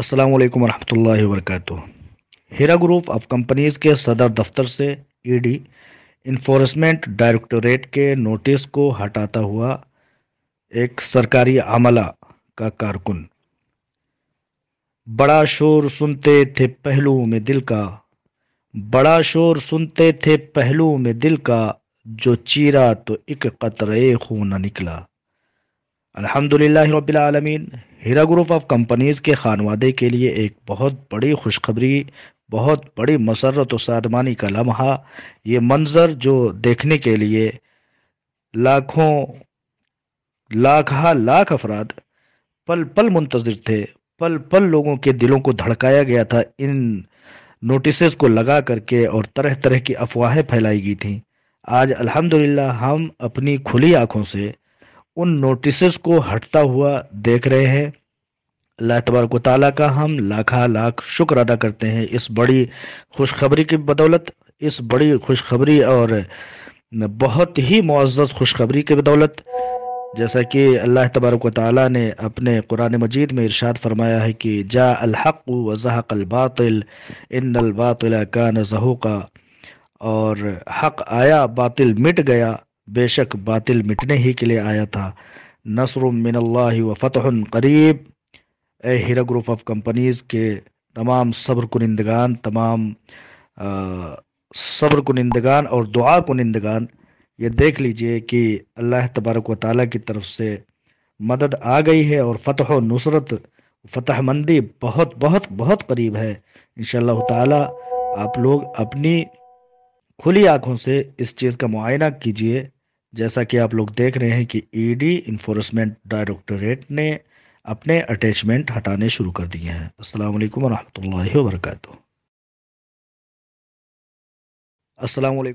अस्सलाम वालेकुम रहमतुल्लाहि हिरा हीरा ग्रुप ऑफ कंपनीज़ के सदर दफ्तर से ईडी इन्फोर्समेंट डायरेक्टोरेट के नोटिस को हटाता हुआ एक सरकारी अमला का कारकुन बड़ा शोर सुनते थे पहलुओं में दिल का बड़ा शोर सुनते थे पहलुओं में दिल का जो चीरा तो एक कतरे खून निकला अलहमदिल्लाबीआलमीन हीरा ग्रुप ऑफ कंपनीज़ के खानवादे के लिए एक बहुत बड़ी खुशखबरी बहुत बड़ी मसरत सादमानी का लम्हा ये मंज़र जो देखने के लिए लाखों लाख हा लाख अफराद पल पल मुंतजर थे पल पल लोगों के दिलों को धड़काया गया था इन नोटिस को लगा करके और तरह तरह की अफवाहें फैलाई गई थीं आज अल्हम्दुलिल्लाह हम अपनी खुली आँखों से उन नोटिस को हटता हुआ देख रहे हैं अल्लाह तबारक ताली का हम लाखा लाख शुक्र अदा करते हैं इस बड़ी खुशखबरी की बदौलत इस बड़ी खुशखबरी और बहुत ही मुआज़ खुशखबरी की बदौलत जैसा कि अल्लाह तबारक ताली ने अपने कुरान मजीद में इरशाद फरमाया है कि जा अलहक वज़हक अलबातिल इन का नजहू का और हक आया बातिल मिट गया बेशक बातिल मिटने ही के लिए आया था नसर मिनल्लाह व फतह करीब ए हीरा ग्रुप ऑफ कंपनीज़ के तमाम सब्र कुनिंदगान तमाम सब्र कुनिंदगान और दुआ कुनिंदगान ये देख लीजिए कि अल्लाह तबारक व ताली की तरफ से मदद आ गई है और फ़तह नुसरत फतह मंदी बहुत बहुत बहुत करीब है इन शाह आप लोग अपनी खुली आंखों से इस चीज़ का मुआयना कीजिए जैसा कि आप लोग देख रहे हैं कि ईडी इन्फोर्समेंट डायरेक्टोरेट ने अपने अटैचमेंट हटाने शुरू कर दिए हैं अस्सलाम वालेकुम वरहमतुल्लाहि वबरकatuh अस्सलाम वालेकुम